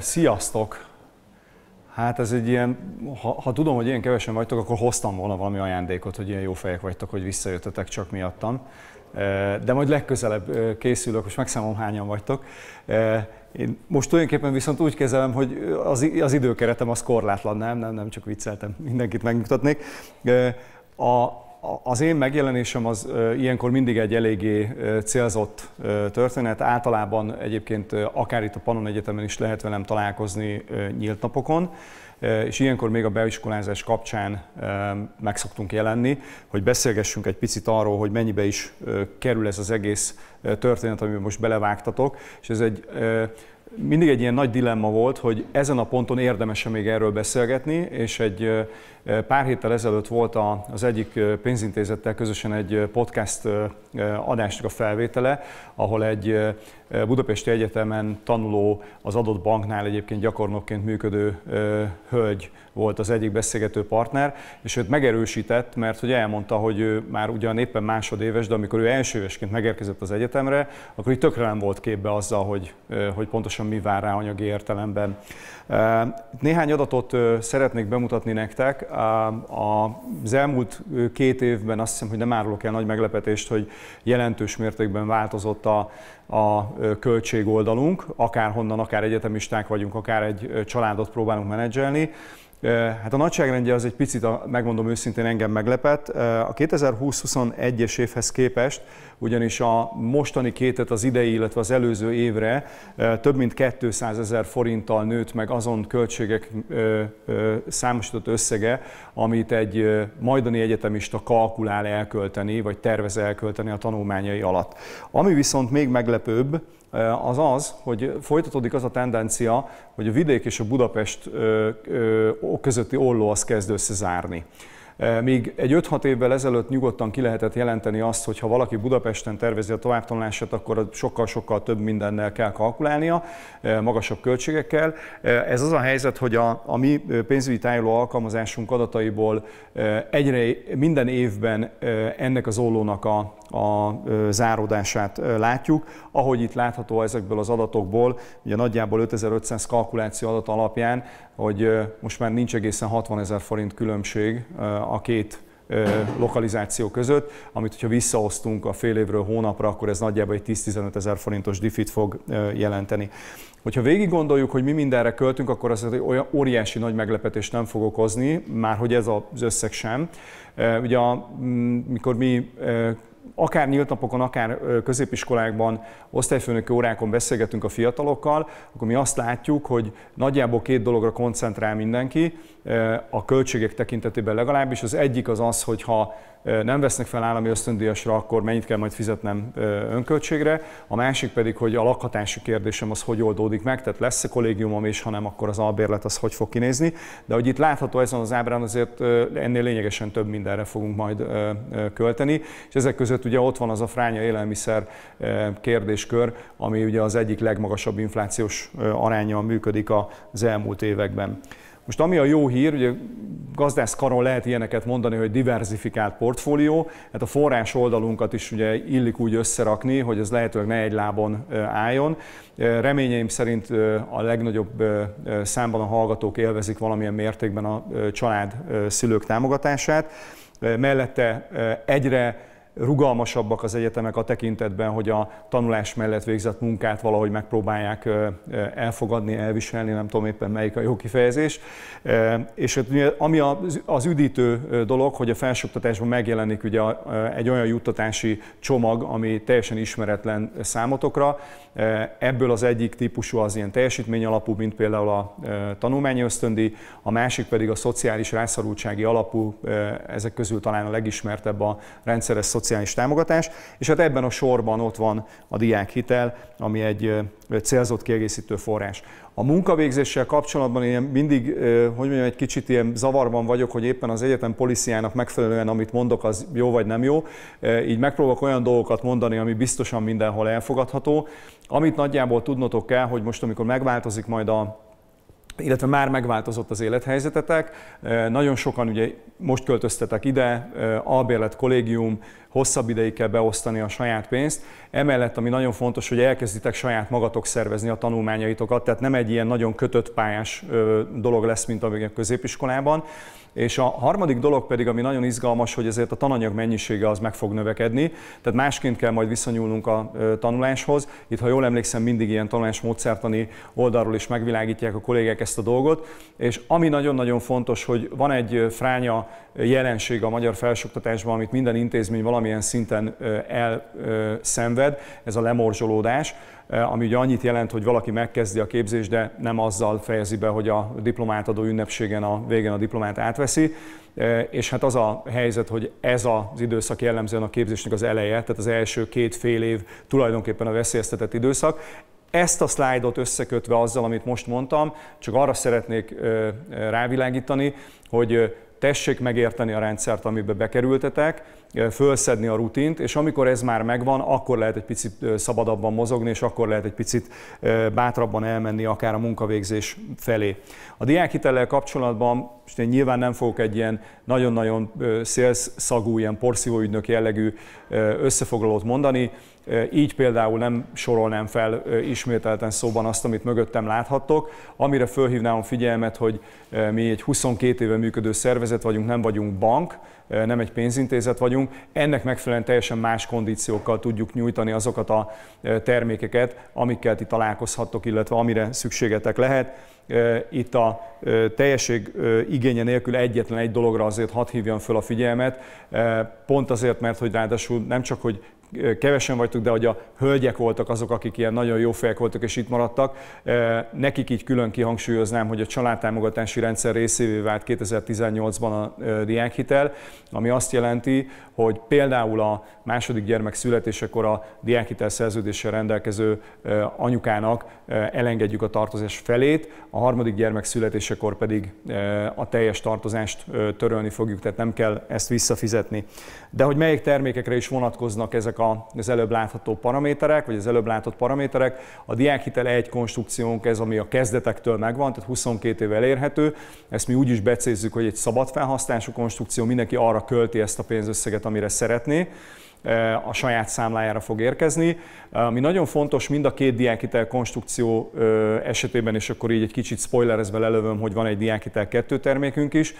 Sziasztok! Hát ez egy ilyen, ha, ha tudom, hogy ilyen kevesen vagytok, akkor hoztam volna valami ajándékot, hogy ilyen jó fejek vagytok, hogy visszajöttetek csak miattam. Eh, de majd legközelebb eh, készülök, most megszámom hányan vagytok. Eh, én most tulajdonképpen viszont úgy kezelem, hogy az, az időkeretem az korlátlan, nem, nem, nem csak vicceltem, mindenkit megmutatnék. A, az én megjelenésem az ilyenkor mindig egy eléggé célzott történet. Általában egyébként akár itt a Pannon Egyetemen is lehet velem találkozni nyílt napokon, és ilyenkor még a beiskolázás kapcsán meg szoktunk jelenni, hogy beszélgessünk egy picit arról, hogy mennyibe is kerül ez az egész történet, amiben most belevágtatok, és ez egy mindig egy ilyen nagy dilemma volt, hogy ezen a ponton érdemes még erről beszélgetni, és egy pár héttel ezelőtt volt az egyik pénzintézettel közösen egy podcast adásnak a felvétele, ahol egy Budapesti Egyetemen tanuló, az adott banknál egyébként gyakornokként működő hölgy volt az egyik beszélgető partner, és őt megerősített, mert hogy elmondta, hogy ő már ugyan éppen másodéves, de amikor ő elsővesként megérkezett az egyetemre, akkor így tökre nem volt képbe azzal, hogy, hogy pontosan mi vár rá anyagi értelemben. Néhány adatot szeretnék bemutatni nektek. Az elmúlt két évben azt hiszem, hogy nem árulok el nagy meglepetést, hogy jelentős mértékben változott a, a költségoldalunk, akárhonnan, akár egyetemisták vagyunk, akár egy családot próbálunk menedzselni. Hát a nagyságrendje az egy picit, megmondom őszintén, engem meglepett. A 2020-21-es évhez képest, ugyanis a mostani kétet az idei, illetve az előző évre több mint 200 ezer forinttal nőtt meg azon költségek számosított összege, amit egy majdani egyetemista kalkulál elkölteni, vagy tervez elkölteni a tanulmányai alatt. Ami viszont még meglepőbb, az az, hogy folytatódik az a tendencia, hogy a vidék és a Budapest közötti olló az kezd összezárni. Míg egy 5-6 évvel ezelőtt nyugodtan ki lehetett jelenteni azt, hogy ha valaki Budapesten tervezi a továbbtanulását, akkor sokkal-sokkal több mindennel kell kalkulálnia, magasabb költségekkel. Ez az a helyzet, hogy a, a mi pénzügyi tájoló alkalmazásunk adataiból egyre minden évben ennek az ollónak a, a záródását látjuk. Ahogy itt látható ezekből az adatokból, ugye nagyjából 5500 kalkuláció adat alapján, hogy most már nincs egészen 60 ezer forint különbség a két lokalizáció között, amit hogyha visszaosztunk a fél évről hónapra, akkor ez nagyjából egy 10-15 ezer forintos diffit fog jelenteni. Hogyha végig gondoljuk, hogy mi mindenre költünk, akkor az egy olyan óriási nagy meglepetést nem fog okozni, már hogy ez az összeg sem. Ugye, amikor mi akár nyílt napokon, akár középiskolákban, osztályfőnöki órákon beszélgetünk a fiatalokkal, akkor mi azt látjuk, hogy nagyjából két dologra koncentrál mindenki, a költségek tekintetében legalábbis. Az egyik az az, hogyha nem vesznek fel állami ösztöndíjasra, akkor mennyit kell majd fizetnem önköltségre. A másik pedig, hogy a lakhatási kérdésem az hogy oldódik meg, tehát lesz-e kollégiumom, és ha nem, akkor az albérlet az hogy fog kinézni. De hogy itt látható ezen az ábrán azért ennél lényegesen több mindenre fogunk majd költeni. És ezek között ugye ott van az a fránya élelmiszer kérdéskör, ami ugye az egyik legmagasabb inflációs arányjal működik az elmúlt években. Most ami a jó hír, ugye karon lehet ilyeneket mondani, hogy diversifikált portfólió, hát a forrás oldalunkat is ugye illik úgy összerakni, hogy ez lehetőleg ne egy lábon álljon. Reményeim szerint a legnagyobb számban a hallgatók élvezik valamilyen mértékben a család szülők támogatását. Mellette egyre rugalmasabbak az egyetemek a tekintetben, hogy a tanulás mellett végzett munkát valahogy megpróbálják elfogadni, elviselni, nem tudom éppen melyik a jó kifejezés. És hát ami az üdítő dolog, hogy a felsőoktatásban megjelenik ugye egy olyan juttatási csomag, ami teljesen ismeretlen számotokra. Ebből az egyik típusú az ilyen teljesítmény alapú, mint például a tanulmányi ösztöndi, a másik pedig a szociális rászorultsági alapú, ezek közül talán a legismertebb a rendszeres szociális támogatás, és hát ebben a sorban ott van a diákhitel, ami egy célzott kiegészítő forrás. A munkavégzéssel kapcsolatban én mindig, hogy mondjam, egy kicsit ilyen zavarban vagyok, hogy éppen az egyetem policiának megfelelően, amit mondok, az jó vagy nem jó. Így megpróbálok olyan dolgokat mondani, ami biztosan mindenhol elfogadható. Amit nagyjából tudnotok kell, hogy most, amikor megváltozik majd a illetve már megváltozott az élethelyzetetek. Nagyon sokan ugye most költöztetek ide, albérlet kollégium, hosszabb ideig kell beosztani a saját pénzt. Emellett, ami nagyon fontos, hogy elkezditek saját magatok szervezni a tanulmányaitokat, tehát nem egy ilyen nagyon kötött pályás dolog lesz, mint a középiskolában. És a harmadik dolog pedig, ami nagyon izgalmas, hogy ezért a tananyag mennyisége az meg fog növekedni, tehát másként kell majd viszonyulnunk a tanuláshoz. Itt, ha jól emlékszem, mindig ilyen tanulásmódszertani oldalról is megvilágítják a kollégák ezt a dolgot. És ami nagyon-nagyon fontos, hogy van egy fránya jelenség a magyar felsőoktatásban, amit minden intézmény valamilyen szinten elszenved, ez a lemorzsolódás ami ugye annyit jelent, hogy valaki megkezdi a képzést, de nem azzal fejezi be, hogy a diplomát adó ünnepségen a végén a diplomát átveszi. És hát az a helyzet, hogy ez az időszak jellemzően a képzésnek az eleje, tehát az első két fél év tulajdonképpen a veszélyeztetett időszak ezt a szlájdot összekötve azzal, amit most mondtam, csak arra szeretnék rávilágítani, hogy tessék megérteni a rendszert, amiben bekerültetek, fölszedni a rutint, és amikor ez már megvan, akkor lehet egy picit szabadabban mozogni, és akkor lehet egy picit bátrabban elmenni akár a munkavégzés felé. A diákhitellel kapcsolatban, és én nyilván nem fogok egy ilyen nagyon-nagyon szélszagú, ilyen porszívóügynök jellegű összefoglalót mondani, így például nem sorolnám fel ismételten szóban azt, amit mögöttem láthattok. Amire fölhívnám a figyelmet, hogy mi egy 22 éve működő szervezet vagyunk, nem vagyunk bank, nem egy pénzintézet vagyunk. Ennek megfelelően teljesen más kondíciókkal tudjuk nyújtani azokat a termékeket, amikkel ti találkozhattok, illetve amire szükségetek lehet. Itt a teljesség igénye nélkül egyetlen egy dologra azért hadd hívjam föl a figyelmet, pont azért, mert hogy ráadásul nem csak, hogy kevesen vagytok, de hogy a hölgyek voltak azok, akik ilyen nagyon jó fejek voltak és itt maradtak. Nekik így külön kihangsúlyoznám, hogy a családtámogatási rendszer részévé vált 2018-ban a diákhitel, ami azt jelenti, hogy például a második gyermek születésekor a diákhitel szerződéssel rendelkező anyukának elengedjük a tartozás felét, a harmadik gyermek születésekor pedig a teljes tartozást törölni fogjuk, tehát nem kell ezt visszafizetni. De hogy melyik termékekre is vonatkoznak ezek az előbb látható paraméterek, vagy az előbb látott paraméterek. A diákhitel egy konstrukciónk ez, ami a kezdetektől megvan, tehát 22 év elérhető. Ezt mi úgy is becézzük, hogy egy szabad felhasználású konstrukció, mindenki arra költi ezt a pénzösszeget, amire szeretné. Eh, a saját számlájára fog érkezni. Eh, ami nagyon fontos, mind a két diákhitel konstrukció eh, esetében, és akkor így egy kicsit spoilerezve lelövöm, hogy van egy diákhitel kettő termékünk is.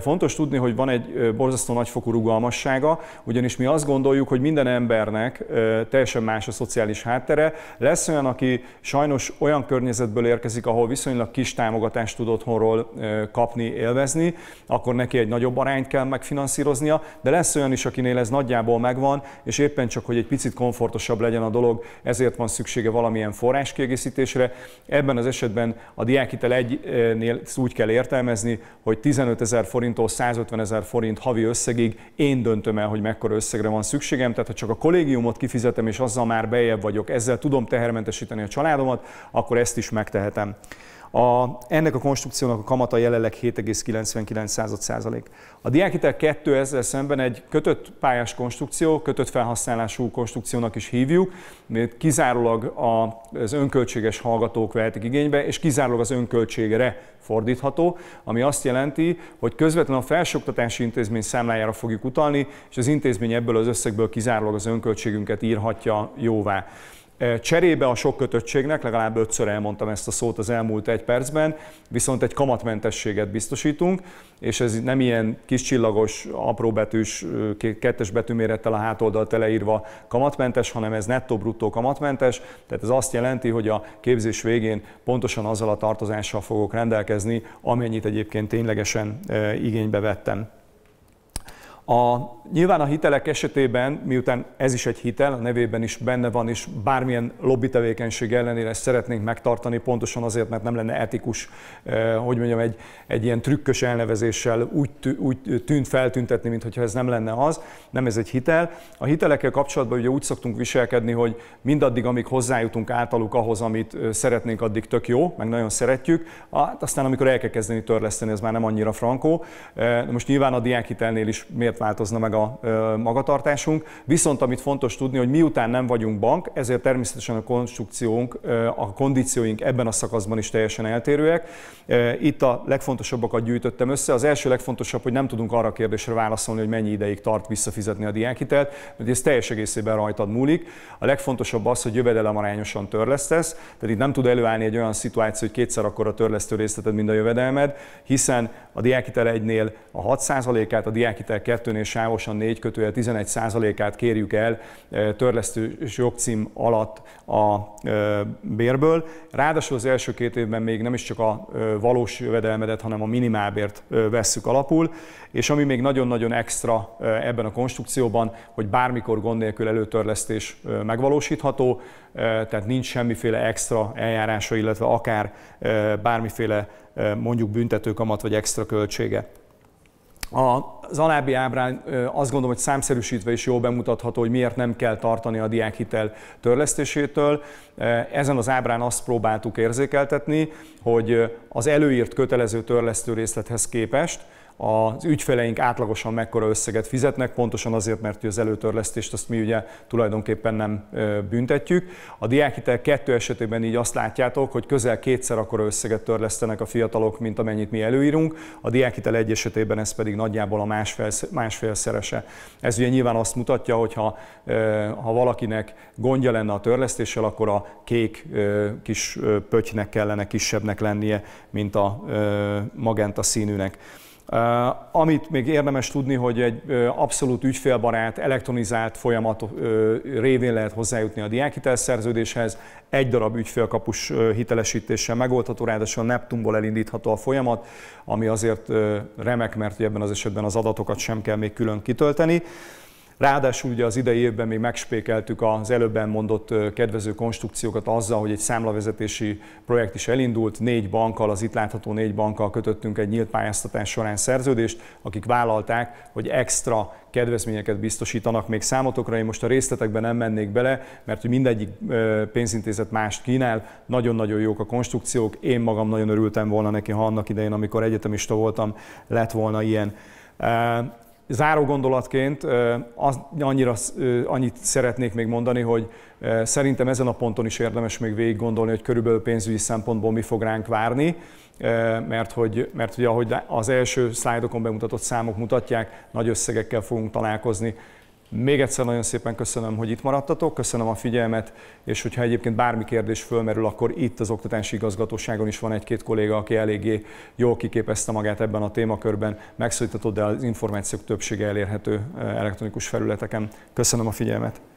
Fontos tudni, hogy van egy borzasztó nagyfokú rugalmassága, ugyanis mi azt gondoljuk, hogy minden embernek teljesen más a szociális háttere. Lesz olyan, aki sajnos olyan környezetből érkezik, ahol viszonylag kis támogatást tud otthonról kapni, élvezni, akkor neki egy nagyobb arányt kell megfinanszíroznia, de lesz olyan is, akinél ez nagyjából megvan, van, és éppen csak, hogy egy picit komfortosabb legyen a dolog, ezért van szüksége valamilyen forráskiegészítésre. Ebben az esetben a diákitel egynél ezt úgy kell értelmezni, hogy 15 ezer forinttól 150 ezer forint havi összegig én döntöm el, hogy mekkora összegre van szükségem, tehát ha csak a kollégiumot kifizetem, és azzal már bejebb vagyok, ezzel tudom tehermentesíteni a családomat, akkor ezt is megtehetem. A, ennek a konstrukciónak a kamata jelenleg 7,99%. A diákhitel 2 ezzel szemben egy kötött pályás konstrukció, kötött felhasználású konstrukciónak is hívjuk, mert kizárólag az önköltséges hallgatók vehetik igénybe, és kizárólag az önköltségre fordítható, ami azt jelenti, hogy közvetlenül a felsőoktatási intézmény számlájára fogjuk utalni, és az intézmény ebből az összegből kizárólag az önköltségünket írhatja jóvá. Cserébe a sok kötöttségnek, legalább ötször elmondtam ezt a szót az elmúlt egy percben, viszont egy kamatmentességet biztosítunk, és ez nem ilyen kis csillagos, apróbetűs, kettes betűmérettel a hátoldalt teleírva kamatmentes, hanem ez nettó-bruttó kamatmentes, tehát ez azt jelenti, hogy a képzés végén pontosan azzal a tartozással fogok rendelkezni, amennyit egyébként ténylegesen igénybe vettem. A, nyilván a hitelek esetében, miután ez is egy hitel, a nevében is benne van, és bármilyen lobby tevékenység ellenére ezt szeretnénk megtartani, pontosan azért, mert nem lenne etikus, eh, hogy mondjam, egy, egy ilyen trükkös elnevezéssel úgy, úgy tűnt feltüntetni, mintha ez nem lenne az. Nem ez egy hitel. A hitelekkel kapcsolatban ugye úgy szoktunk viselkedni, hogy mindaddig, amíg hozzájutunk általuk ahhoz, amit eh, szeretnénk, addig tök jó, meg nagyon szeretjük. Hát aztán, amikor el kell kezdeni törleszteni, ez már nem annyira frankó. Eh, most nyilván a diákhitelnél is miért ezért változna meg a magatartásunk. Viszont amit fontos tudni, hogy miután nem vagyunk bank, ezért természetesen a konstrukciónk, a kondícióink ebben a szakaszban is teljesen eltérőek. Itt a legfontosabbakat gyűjtöttem össze. Az első legfontosabb, hogy nem tudunk arra a kérdésre válaszolni, hogy mennyi ideig tart visszafizetni a diákhitelt, mert ez teljes egészében rajtad múlik. A legfontosabb az, hogy arányosan törlesztesz, tehát itt nem tud előállni egy olyan szituáció, hogy kétszer akkor a törlesztő részleted, mint a jövedelmed, hiszen a diákhitel egynél a 6%-át, a diákhitel kettőnél sávosan 4 kötője 11%-át kérjük el törlesztős jogcím alatt a bérből. Ráadásul az első két évben még nem is csak a valós jövedelmedet, hanem a minimálbért vesszük alapul, és ami még nagyon-nagyon extra ebben a konstrukcióban, hogy bármikor gond nélkül előtörlesztés megvalósítható, tehát nincs semmiféle extra eljárása, illetve akár bármiféle mondjuk büntetőkamat vagy extra költsége. Az alábbi ábrán azt gondolom, hogy számszerűsítve is jól bemutatható, hogy miért nem kell tartani a diákhitel törlesztésétől. Ezen az ábrán azt próbáltuk érzékeltetni, hogy az előírt kötelező törlesztő részlethez képest az ügyfeleink átlagosan mekkora összeget fizetnek, pontosan azért, mert az előtörlesztést azt mi ugye tulajdonképpen nem büntetjük. A diákhitel kettő esetében így azt látjátok, hogy közel kétszer akkor összeget törlesztenek a fiatalok, mint amennyit mi előírunk, a diákhitel egy esetében ez pedig nagyjából a másfél, másfélszerese. Ez ugye nyilván azt mutatja, hogy ha, ha valakinek gondja lenne a törlesztéssel, akkor a kék kis pöttynek kellene kisebbnek lennie, mint a magenta színűnek. Amit még érdemes tudni, hogy egy abszolút ügyfélbarát, elektronizált folyamat révén lehet hozzájutni a diákhitelszerződéshez. Egy darab ügyfélkapus hitelesítéssel megoldható, ráadásul a Neptunból elindítható a folyamat, ami azért remek, mert ebben az esetben az adatokat sem kell még külön kitölteni. Ráadásul ugye az idei évben még megspékeltük az előbb mondott kedvező konstrukciókat azzal, hogy egy számlavezetési projekt is elindult. Négy bankkal, az itt látható négy bankkal kötöttünk egy nyílt pályáztatás során szerződést, akik vállalták, hogy extra kedvezményeket biztosítanak még számotokra. Én most a részletekben nem mennék bele, mert hogy mindegyik pénzintézet mást kínál, nagyon-nagyon jók a konstrukciók. Én magam nagyon örültem volna neki, ha annak idején, amikor egyetemista voltam, lett volna ilyen. Záró gondolatként az, annyira, annyit szeretnék még mondani, hogy szerintem ezen a ponton is érdemes még végig gondolni, hogy körülbelül pénzügyi szempontból mi fog ránk várni, mert hogy, mert hogy ahogy az első szlájdokon bemutatott számok mutatják, nagy összegekkel fogunk találkozni, még egyszer nagyon szépen köszönöm, hogy itt maradtatok, köszönöm a figyelmet, és hogyha egyébként bármi kérdés fölmerül, akkor itt az Oktatási Igazgatóságon is van egy-két kolléga, aki eléggé jól kiképezte magát ebben a témakörben, megszólítatott, de az információk többsége elérhető eh, elektronikus felületeken. Köszönöm a figyelmet!